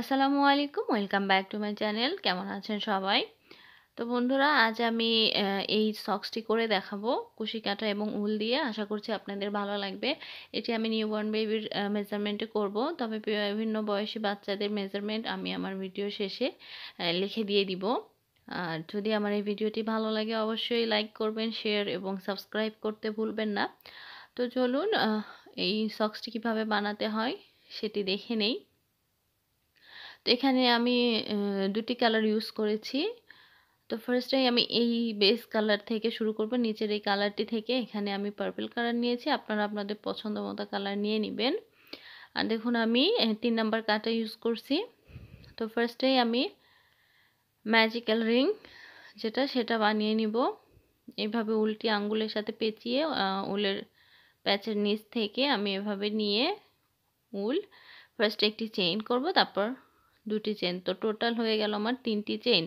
আসসালামু আলাইকুম welcome back to my channel কেমন আছেন সবাই তো বন্ধুরা আজ আমি এই সক্সটি করে দেখাবো কুশি কাঁটা এবং উল দিয়ে আশা করছি আপনাদের ভালো লাগবে এটি আমি নিউবর্ন বেবির মেজারমেন্টে করব তবে বিভিন্ন বয়সী বাচ্চাদের মেজারমেন্ট আমি আমার ভিডিও শেষে লিখে দিয়ে দিব আর যদি আমার এই ভিডিওটি ভালো লাগে অবশ্যই লাইক করবেন শেয়ার এবং সাবস্ক্রাইব করতে ভুলবেন না তো চলুন এই সক্সটি কিভাবে বানাতে হয় সেটি দেখে নেই তো এখানে আমি দুটি কালার ইউজ করেছি তো ফার্স্টে আমি এই বেস কালার থেকে শুরু করব নিচের এই কালারটি থেকে এখানে আমি পার্পল কালার নিয়েছি আপনারা আপনাদের পছন্দ মতো কালার নিয়ে নেবেন আর দেখুন আমি তিন নাম্বার কাটা ইউজ করছি তো ফার্স্টেই আমি ম্যাজিক্যাল রিং যেটা সেটা বানিয়ে নিব এভাবে উল্টি আঙ্গুলের সাথে পেঁচিয়ে উলের প্যাচের নিচ থেকে আমি এভাবে নিয়ে উল ফার্স্টে একটি চেইন করব তারপর দুটি চেন তো টোটাল হয়ে গেল আমার তিনটি চেন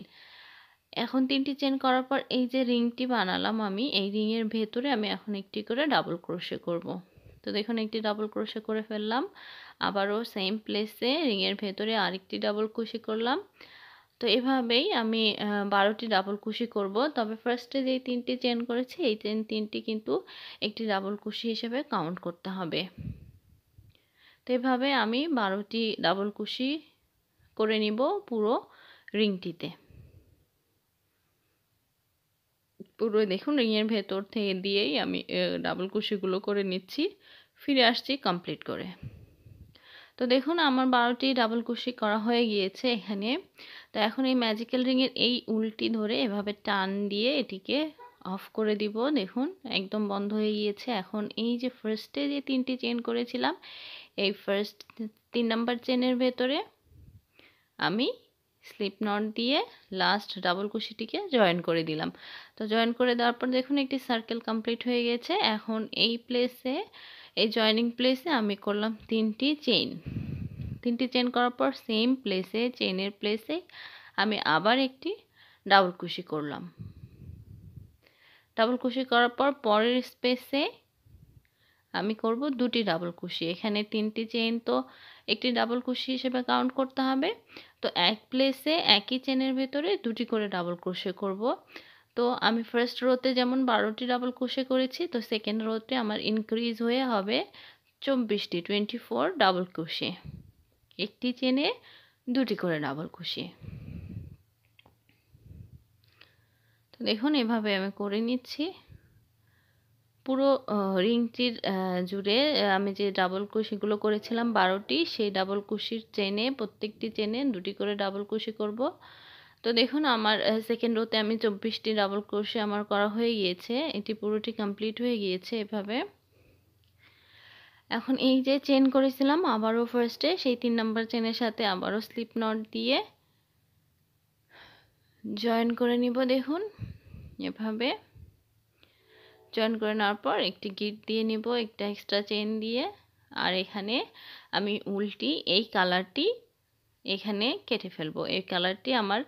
এখন তিনটি চেন করার পর এই যে রিংটি বানালাম আমি এই রিংয়ের ভেতরে আমি এখন একটি করে ডাবল ক্রোশে করব। তো দেখুন একটি ডাবল ক্রোশে করে ফেললাম আবারও সেম প্লেসে রিংয়ের ভেতরে আরেকটি ডাবল ক্রোশে করলাম তো এভাবেই আমি বারোটি ডাবল কুশি করব তবে ফার্স্টে যে তিনটি চেন করেছি এই চেন তিনটি কিন্তু একটি ডাবল কুশি হিসেবে কাউন্ট করতে হবে তো এভাবে আমি বারোটি ডাবল কুশি করে নিব পুরো রিংটিতে পুরো দেখুন রিংয়ের ভেতর থেকে দিয়েই আমি ডাবল কুশিগুলো করে নিচ্ছি ফিরে আসছি কমপ্লিট করে তো দেখুন আমার বারোটি ডাবল কুশি করা হয়ে গিয়েছে এখানে তো এখন এই ম্যাজিক্যাল রিংয়ের এই উল্টি ধরে এভাবে টান দিয়ে এটিকে অফ করে দিব দেখুন একদম বন্ধ হয়ে গিয়েছে এখন এই যে ফার্স্টে যে তিনটি চেন করেছিলাম এই ফার্স্ট তিন নাম্বার চেনের ভেতরে আমি স্লিপ নট দিয়ে লাস্ট ডাবল কুশিটিকে জয়েন করে দিলাম তো জয়েন করে দেওয়ার পর দেখুন একটি সার্কেল কমপ্লিট হয়ে গেছে এখন এই প্লেসে এই জয়েনিং প্লেসে আমি করলাম তিনটি চেইন তিনটি চেন করার পর সেম প্লেসে চেনের প্লেসে আমি আবার একটি ডাবল কুশি করলাম ডাবল কুশি করার পর পরের স্পেসে আমি করব দুটি ডাবল কুশি এখানে তিনটি চেইন তো একটি ডাবল ক্রোশি হিসেবে কাউন্ট করতে হবে তো এক প্লেসে একই চেনের ভেতরে দুটি করে ডাবল ক্রোশে করব তো আমি ফার্স্ট রোতে যেমন বারোটি ডাবল ক্রোশে করেছি তো সেকেন্ড রোতে আমার ইনক্রিজ হয়ে হবে চব্বিশটি টোয়েন্টি ফোর ডাবল ক্রোশে একটি চেনে দুটি করে ডাবল ক্রোশে তো দেখুন এভাবে আমি করে নিচ্ছি পুরো রিংটির জুড়ে আমি যে ডাবল কুশিগুলো করেছিলাম বারোটি সেই ডাবল কুশির চেনে প্রত্যেকটি চেনে দুটি করে ডাবল কুশি করব তো দেখুন আমার সেকেন্ড রোতে আমি চব্বিশটি ডাবল কুশি আমার করা হয়ে গিয়েছে এটি পুরোটি কমপ্লিট হয়ে গিয়েছে এভাবে এখন এই যে চেন করেছিলাম আবারও ফার্স্টে সেই তিন নম্বর চেনের সাথে আবারও স্লিপ নট দিয়ে জয়েন করে নিব দেখুন এভাবে জয়েন করে নেওয়ার পর একটি গিট দিয়ে নিব একটা এক্সট্রা চেন দিয়ে আর এখানে আমি উল্টি এই কালারটি এখানে কেটে ফেলবো এই কালারটি আমার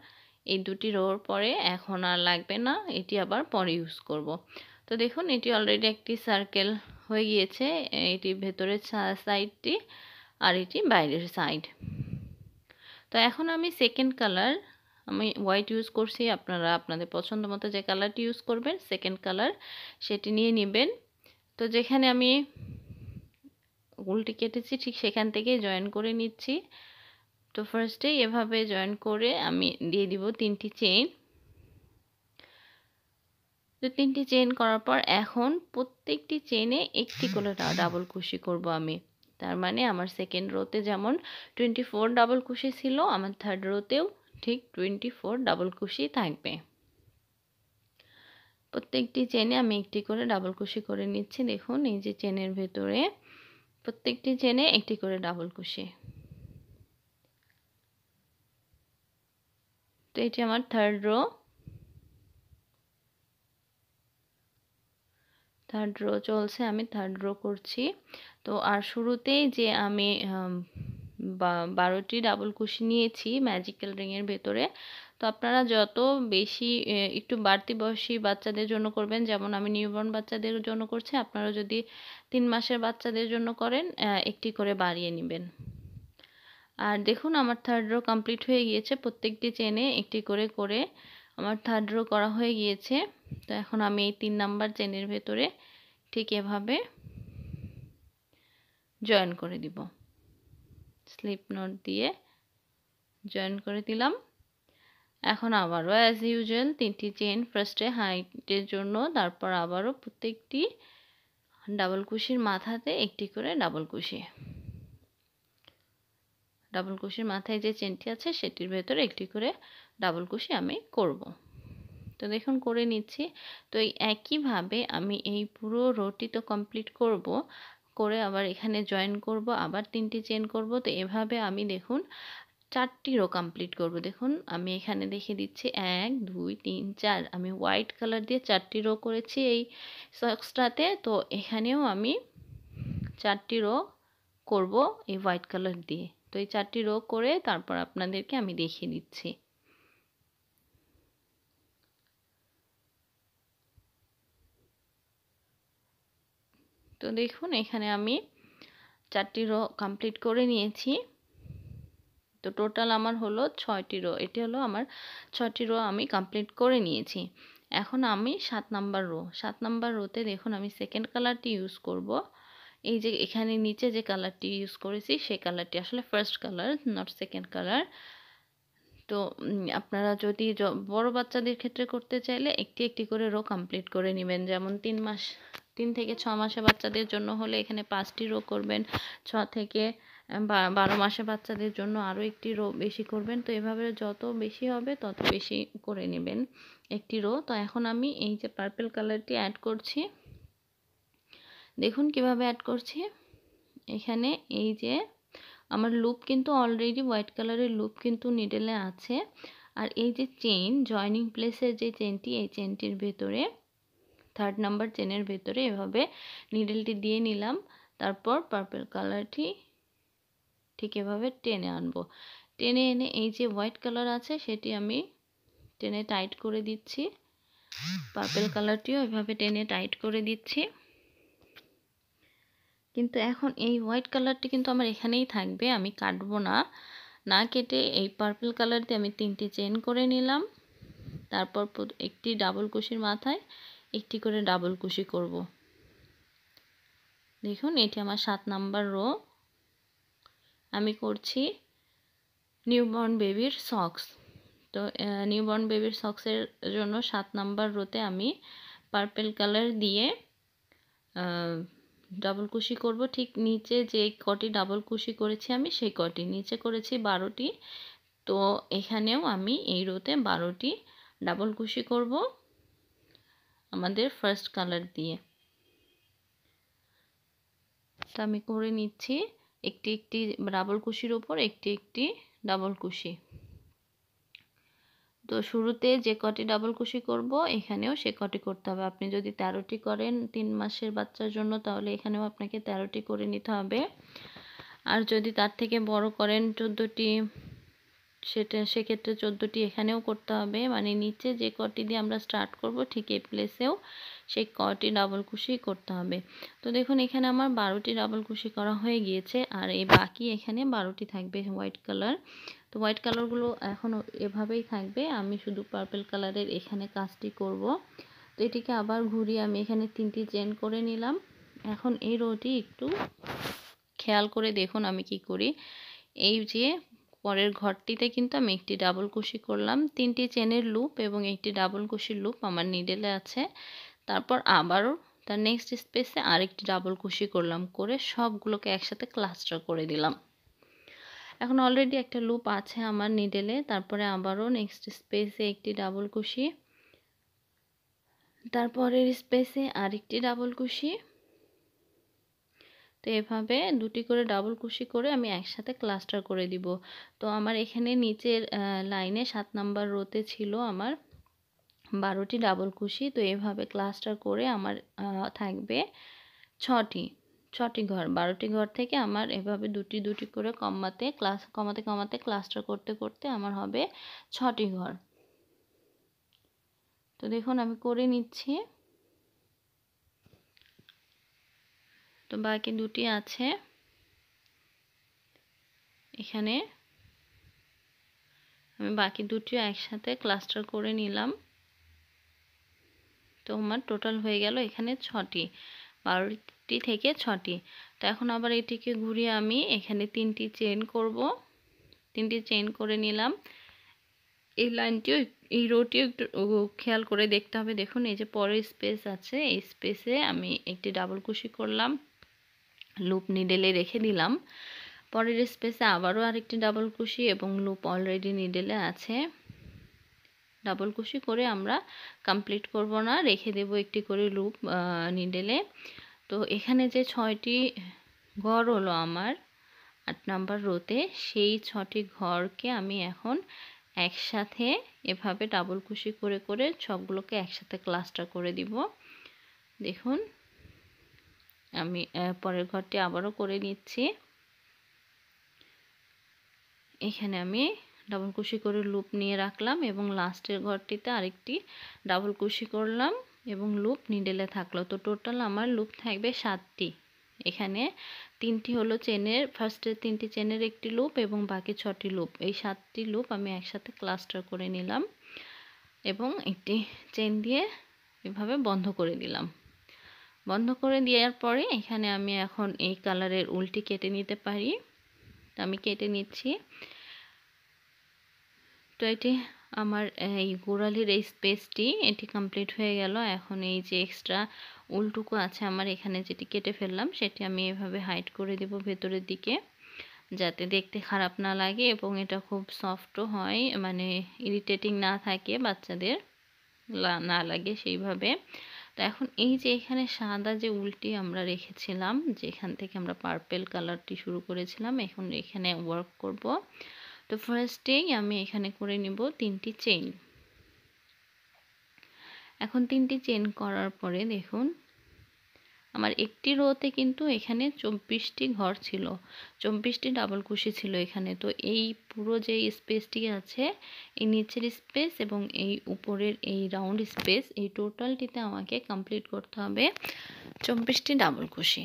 এই দুটি রোর পরে এখন আর লাগবে না এটি আবার পরে ইউজ করব। তো দেখুন এটি অলরেডি একটি সার্কেল হয়ে গিয়েছে এটি ভেতরের সাইডটি আর এটি বাইরের সাইড তো এখন আমি সেকেন্ড কালার আমি হোয়াইট ইউজ করছি আপনারা আপনাদের পছন্দ মতো যে কালারটি ইউজ করবেন সেকেন্ড কালার সেটি নিয়ে নেবেন তো যেখানে আমি উল্টি কেটেছি ঠিক সেখান থেকে জয়েন করে নিচ্ছি তো ফার্স্টে এভাবে জয়েন করে আমি দিয়ে দিব তিনটি চেইন তো তিনটি চেইন করার পর এখন প্রত্যেকটি চেইনে একটি করে ডাবল কুশি করব আমি তার মানে আমার সেকেন্ড রোতে যেমন টোয়েন্টি ফোর ডাবল কুশি ছিল আমার থার্ড রোতেও ঠিক টোয়েন্টি ফোর ডাবল কুশি থাকবে প্রত্যেকটি চেনে আমি একটি করে ডাবল কুশি করে নিচ্ছি দেখুন এই যে চেনের ভেতরে প্রত্যেকটি চেনে একটি করে ডাবল কুশি তো এটি আমার থার্ড রো থার্ড রো চলছে আমি থার্ড রো করছি তো আর শুরুতেই যে আমি বারোটি ডাবল কুশি নিয়েছি ম্যাজিক্যাল রিংয়ের ভেতরে তো আপনারা যত বেশি একটু বাড়তি বয়সী বাচ্চাদের জন্য করবেন যেমন আমি নিউবর্ন বাচ্চাদের জন্য করছি আপনারা যদি তিন মাসের বাচ্চাদের জন্য করেন একটি করে বাড়িয়ে নেবেন আর দেখুন আমার থার্ড রো কমপ্লিট হয়ে গিয়েছে প্রত্যেকটি চেনে একটি করে করে আমার থার্ড রো করা হয়ে গিয়েছে তো এখন আমি এই তিন নাম্বার চেনের ভেতরে ঠিক এভাবে জয়েন করে দিব স্লিপ নোট দিয়ে জয়েন করে দিলাম এখন আবারও অ্যাজ ইউজুয়াল তিনটি চেন ফার্স্টে হাইটের জন্য তারপর আবারও প্রত্যেকটি ডাবল কুশির মাথাতে একটি করে ডাবল কুশি ডাবল কুশির মাথায় যে চেনটি আছে সেটির ভেতরে একটি করে ডাবল কুশি আমি করব তো দেখুন করে নিচ্ছি তো এই একইভাবে আমি এই পুরো রোটি তো কমপ্লিট করব করে আবার এখানে জয়েন করব আবার তিনটি চেন করব তো এভাবে আমি দেখুন চারটি রো কমপ্লিট করব দেখুন আমি এখানে দেখে দিচ্ছি এক দুই তিন চার আমি হোয়াইট কালার দিয়ে চারটি রো করেছি এই সক্সটাতে তো এখানেও আমি চারটি রো করব এই হোয়াইট কালার দিয়ে তো এই চারটি রো করে তারপর আপনাদেরকে আমি দেখিয়ে দিচ্ছি তো দেখুন এখানে আমি চারটি রো কমপ্লিট করে নিয়েছি তো টোটাল আমার হলো ছয়টি রো এটি হলো আমার ছয়টি রো আমি কমপ্লিট করে নিয়েছি এখন আমি সাত নাম্বার রো সাত নাম্বার রোতে দেখুন আমি সেকেন্ড কালারটি ইউজ করব এই যে এখানে নিচে যে কালারটি ইউজ করেছি সেই কালারটি আসলে first colour not second colour তো আপনারা যদি বড় বাচ্চাদের ক্ষেত্রে করতে চাইলে একটি একটি করে রো কমপ্লিট করে নেবেন যেমন তিন মাস তিন থেকে ছ মাসে বাচ্চাদের জন্য হলে এখানে পাঁচটি রো করবেন ছ থেকে বারো মাসে বাচ্চাদের জন্য আরও একটি রো বেশি করবেন তো এভাবে যত বেশি হবে তত বেশি করে নেবেন একটি রো তো এখন আমি এই যে পার্পেল কালারটি অ্যাড করছি দেখুন কিভাবে অ্যাড করছি এখানে এই যে আমার লুপ কিন্তু অলরেডি হোয়াইট কালারের লুপ কিন্তু নিডেলে আছে আর এই যে চেন জয়নিং প্লেসের যে চেনটি এই চেনটির ভেতরে থার্ড নাম্বার চেনের ভেতরে এভাবে নিডেলটি দিয়ে নিলাম তারপর পার্পেল কালারটি ঠিক এভাবে টেনে আনবো টেনে এনে এই যে হোয়াইট কালার আছে সেটি আমি টেনে টাইট করে দিচ্ছি পার্পেল কালারটিও এভাবে টেনে টাইট করে দিচ্ছি কিন্তু এখন এই হোয়াইট কালারটি কিন্তু আমার এখানেই থাকবে আমি কাটবো না না কেটে এই পার্পল কালার দিয়ে আমি তিনটি চেন করে নিলাম তারপর একটি ডাবল কুশির মাথায় একটি করে ডাবল কুশি করব দেখুন এটি আমার সাত নাম্বার রো আমি করছি নিউবর্ন বেবির সক্স তো নিউবর্ন বেবির সক্সের জন্য সাত নাম্বার রোতে আমি পার্পেল কালার দিয়ে ডাবল কুশি করব ঠিক নিচে যে কটি ডাবল কুশি করেছি আমি সেই কটি নিচে করেছি বারোটি তো এখানেও আমি এই রোতে বারোটি ডাবল কুশি করব আমাদের ফার্স্ট কালার দিয়ে তা আমি করে নিচ্ছি একটি একটি ডাবল কুশির ওপর একটি একটি ডাবল কুশি তো শুরুতে যে কটি ডাবল কুশি করব এখানেও সে কটি করতে হবে আপনি যদি তেরোটি করেন তিন মাসের বাচ্চার জন্য তাহলে এখানেও আপনাকে তেরোটি করে নিতে হবে আর যদি তার থেকে বড় করেন চোদ্দোটি সেটা সেক্ষেত্রে চোদ্দোটি এখানেও করতে হবে মানে নিচে যে কটি দিয়ে আমরা স্টার্ট করব ঠিক এই প্লেসেও সেই কটি ডাবল কুশি করতে হবে তো দেখুন এখানে আমার বারোটি ডাবল কুশি করা হয়ে গিয়েছে আর এই বাকি এখানে বারোটি থাকবে হোয়াইট কালার তো হোয়াইট কালারগুলো এখনও এভাবেই থাকবে আমি শুধু পার্পেল কালারের এখানে কাজটি করব তো এটিকে আবার ঘুরিয়ে আমি এখানে তিনটি চেন করে নিলাম এখন এই রোটি একটু খেয়াল করে দেখুন আমি কি করি এই যে পরের ঘরটিতে কিন্তু আমি একটি ডাবল কুশি করলাম তিনটি চেনের লুপ এবং একটি ডাবল কুশির লুপ আমার নিডেলে আছে তারপর আবারও তার নেক্সট স্পেসে আরেকটি ডাবল কুশি করলাম করে সবগুলোকে একসাথে ক্লাস্টার করে দিলাম এখন অলরেডি একটা লুপ আছে আমার নিডেলে তারপরে আবারও নেক্সট স্পেসে একটি ডাবল কুশি তারপরের স্পেসে আরেকটি ডাবল কুশি তো এভাবে দুটি করে ডাবল কুশি করে আমি একসাথে ক্লাস্টার করে দিব তো আমার এখানে নিচের লাইনে সাত নাম্বার রোতে ছিল আমার বারোটি ডাবল কুশি তো এভাবে ক্লাস্টার করে আমার থাকবে ছটি ছটি ঘর বারোটি ঘর থেকে আমার এভাবে দুটি দুটি করে কমাতে ক্লাস কমাতে কমাতে ক্লাসটা করতে করতে আমার হবে ছটি ঘর তো দেখুন আমি করে নিচ্ছি তো বাকি দুটি আছে এখানে আমি বাকি দুটি একসাথে ক্লাস্টার করে নিলাম তো আমার টোটাল হয়ে গেল এখানে ছটি বারোটি একটি থেকে ছটি তো এখন আবার এটিকে ঘুরিয়ে আমি এখানে তিনটি চেন করব তিনটি চেন করে নিলাম এই লাইনটিও এই রোটিও একটু খেয়াল করে দেখতে হবে দেখুন এই যে পরের স্পেস আছে এই স্পেসে আমি একটি ডাবল কুশি করলাম লুপ নিডেলে রেখে দিলাম পরের স্পেসে আবারও আরেকটি ডাবল কুশি এবং লুপ অলরেডি নিডেলে আছে ডাবল কুশি করে আমরা কমপ্লিট করব না রেখে দেব একটি করে লুপ নিডেলে তো এখানে যে ছয়টি ঘর হলো আমার আট নাম্বার রোতে সেই ছটি ঘরকে আমি এখন একসাথে এভাবে ডাবল খুশি করে করে সবগুলোকে একসাথে ক্লাস্টার করে দিব দেখুন আমি পরের ঘরটি আবারও করে নিচ্ছি এখানে আমি ডাবল খুশি করে লুপ নিয়ে রাখলাম এবং লাস্টের ঘরটিতে আরেকটি ডাবল খুশি করলাম এবং লুপ নিডেলে থাকলো তো টোটাল আমার লুপ থাকবে সাতটি এখানে তিনটি হলো চেনের ফার্স্টের তিনটি চেনের একটি লুপ এবং বাকি ছটি লুপ এই সাতটি লুপ আমি একসাথে ক্লাস্টার করে নিলাম এবং একটি চেন দিয়ে এভাবে বন্ধ করে দিলাম বন্ধ করে দেওয়ার পরে এখানে আমি এখন এই কালারের উল্টি কেটে নিতে পারি আমি কেটে নিচ্ছি তো এটি আমার এই গোড়ালির এই স্পেসটি এটি কমপ্লিট হয়ে গেল এখন এই যে এক্সট্রা উলটুকু আছে আমার এখানে যেটি কেটে ফেললাম সেটি আমি এভাবে হাইট করে দেব ভেতরের দিকে যাতে দেখতে খারাপ না লাগে এবং এটা খুব সফটও হয় মানে ইরিটেটিং না থাকে বাচ্চাদের না লাগে সেইভাবে তো এখন এই যে এখানে সাদা যে উল্টি আমরা রেখেছিলাম যেখান থেকে আমরা পার্পেল কালারটি শুরু করেছিলাম এখন এখানে ওয়ার্ক করব তো ফার্স্টেই আমি এখানে করে নিব তিনটি চেইন এখন তিনটি চেন করার পরে দেখুন আমার একটি রোতে কিন্তু এখানে চব্বিশটি ঘর ছিল চব্বিশটি ডাবল কুশি ছিল এখানে তো এই পুরো যে স্পেসটি আছে এই নিচের স্পেস এবং এই উপরের এই রাউন্ড স্পেস এই টোটালটিতে আমাকে কমপ্লিট করতে হবে চব্বিশটি ডাবল কুশি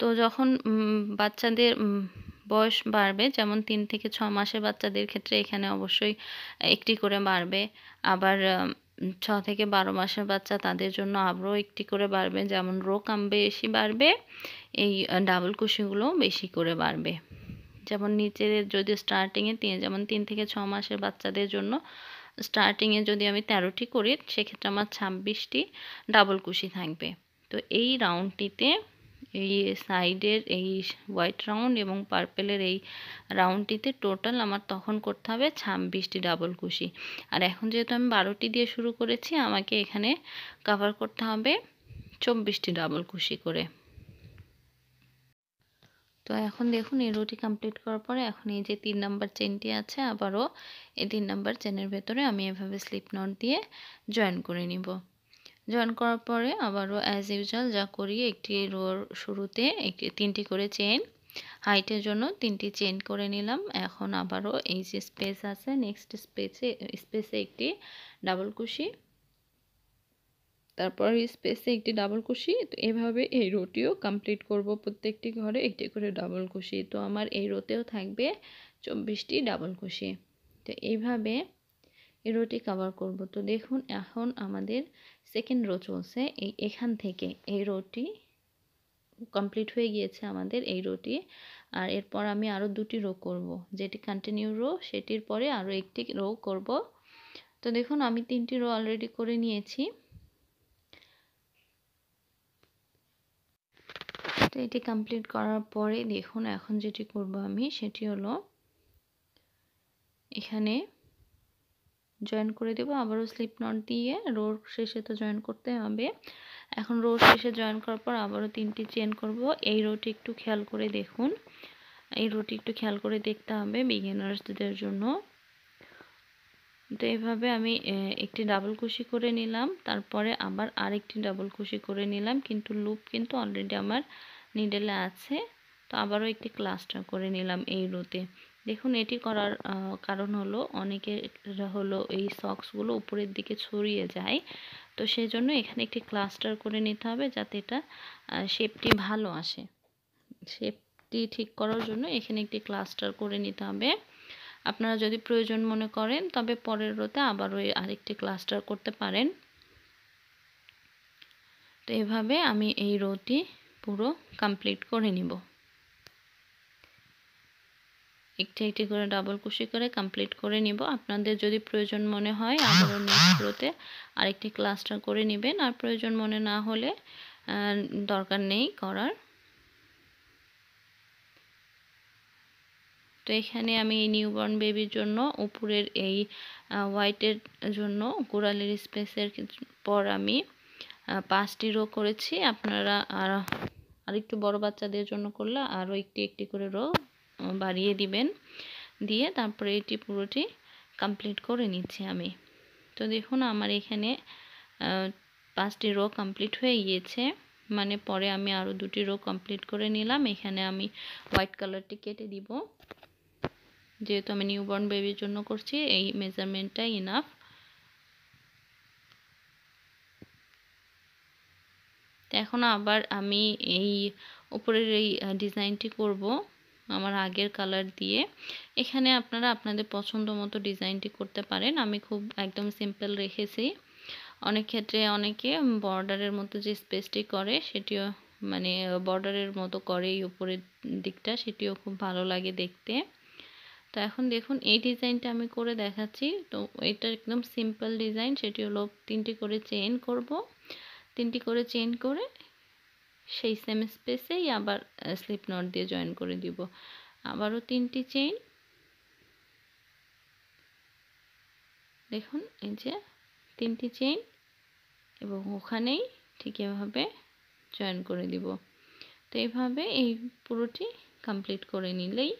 তো যখন বাচ্চাদের বয়স বাড়বে যেমন তিন থেকে ছ মাসের বাচ্চাদের ক্ষেত্রে এখানে অবশ্যই একটি করে বাড়বে আবার ছ থেকে বারো মাসের বাচ্চা তাদের জন্য আবারও একটি করে বাড়বে যেমন রোকাম বেশি বাড়বে এই ডাবল কুশিগুলো বেশি করে বাড়বে যেমন নিচের যদি স্টার্টিংয়ে তিন যেমন তিন থেকে ছ মাসের বাচ্চাদের জন্য স্টার্টিংয়ে যদি আমি তেরোটি করি সেক্ষেত্রে আমার ছাব্বিশটি ডাবল কুশি থাকবে তো এই রাউন্ডটিতে এই সাইডের এই হোয়াইট রাউন্ড এবং পার্পেলের এই রাউন্ডটিতে টোটাল আমার তখন করতে হবে ছাব্বিশটি ডাবল কুশি আর এখন যেহেতু আমি বারোটি দিয়ে শুরু করেছি আমাকে এখানে কাভার করতে হবে চব্বিশটি ডাবল কুশি করে তো এখন দেখুন এই রুটি কমপ্লিট করার পরে এখন এই যে তিন নাম্বার চেনটি আছে আবারও এই তিন নাম্বার চেনের ভেতরে আমি এভাবে স্লিপ নট দিয়ে জয়েন করে নিব জয়েন করার পরে আবারও অ্যাজ ইউজুয়াল যা করি একটি রোর শুরুতে একটি তিনটি করে চেন হাইটের জন্য তিনটি চেন করে নিলাম এখন আবারও এই যে স্পেস আছে নেক্সট স্পেসে স্পেসে একটি ডাবল কুশি তারপর স্পেসে একটি ডাবল কুশি তো এভাবে এই রোটিও কমপ্লিট করব প্রত্যেকটি ঘরে একটি করে ডাবল কুশি তো আমার এই রোতেও থাকবে চব্বিশটি ডাবল কুশি তো এইভাবে এই রোটি কভার করব তো দেখুন এখন আমাদের সেকেন্ড রো চলছে এই এখান থেকে এই রোটি কমপ্লিট হয়ে গিয়েছে আমাদের এই রোটি আর এরপর আমি আরও দুটি রো করব যেটি কন্টিনিউ রো সেটির পরে আরও একটি রো করব তো দেখুন আমি তিনটি রো অলরেডি করে নিয়েছি তো এটি কমপ্লিট করার পরে দেখুন এখন যেটি করব আমি সেটি হলো এখানে জয়েন করে দেবো আবারও স্লিপ নট দিয়ে রোর শেষে তো জয়েন করতে হবে এখন রোর শেষে জয়েন করার পর আবারও তিনটি চেন করব এই রোটি একটু খেয়াল করে দেখুন এই রোটি একটু খেয়াল করে দেখতে হবে বিগিনার্সদের জন্য তো এভাবে আমি একটি ডাবল কুশি করে নিলাম তারপরে আবার আরেকটি ডাবল কুশি করে নিলাম কিন্তু লুপ কিন্তু অলরেডি আমার নিডেলে আছে তো আবারও একটি ক্লাস্টার করে নিলাম এই রোতে দেখুন এটি করার কারণ হলো অনেকের হলো এই সক্সগুলো উপরের দিকে ছড়িয়ে যায় তো সেই জন্য এখানে একটি ক্লাস্টার করে নিতে হবে যাতে এটা শেপটি ভালো আসে শেপটি ঠিক করার জন্য এখানে একটি ক্লাস্টার করে নিতে হবে আপনারা যদি প্রয়োজন মনে করেন তবে পরের রোতে আবারও আরেকটি ক্লাস্টার করতে পারেন তো এভাবে আমি এই রোটি পুরো কমপ্লিট করে নিব একটি একটি করে ডাবল কুশি করে কমপ্লিট করে নিব আপনাদের যদি প্রয়োজন মনে হয় আবারও নেক্সটগুলোতে আরেকটি ক্লাসটা করে নেবেন আর প্রয়োজন মনে না হলে দরকার নেই করার তো এখানে আমি এই নিউবর্ন বেবির জন্য উপরের এই হোয়াইটের জন্য গোড়ালের স্পেসের পর আমি পাঁচটি রো করেছি আপনারা আর আরেকটু বড় বাচ্চাদের জন্য করলে আরও একটি একটি করে রো বাড়িয়ে দিবেন দিয়ে তারপরে এটি পুরোটি কমপ্লিট করে নিচ্ছি আমি তো দেখুন আমার এখানে পাঁচটি রো কমপ্লিট হয়ে গিয়েছে মানে পরে আমি আরও দুটি রো কমপ্লিট করে নিলাম এখানে আমি হোয়াইট কালারটি কেটে দিব যেহেতু আমি নিউবর্ন বেবির জন্য করছি এই মেজারমেন্টটা ইনাফ এখন আবার আমি এই উপরের এই ডিজাইনটি করব আমার আগের কালার দিয়ে এখানে আপনারা আপনাদের পছন্দ মতো ডিজাইনটি করতে পারেন আমি খুব একদম সিম্পল রেখেছি অনেক ক্ষেত্রে অনেকে বর্ডারের মতো যে স্পেসটি করে সেটিও মানে বর্ডারের মতো করে এই উপরের দিকটা সেটিও খুব ভালো লাগে দেখতে তো এখন দেখুন এই ডিজাইনটা আমি করে দেখাচ্ছি তো এটা একদম সিম্পল ডিজাইন সেটি হলো তিনটি করে চেন করব তিনটি করে চেন করে সেই সেম স্পেসেই আবার স্লিপ নট দিয়ে জয়েন করে দিব আবারও তিনটি চেইন দেখুন এই যে তিনটি চেইন এবং ওখানেই ঠিক এভাবে জয়েন করে দিব তো এইভাবে এই পুরোটি কমপ্লিট করে নিলেই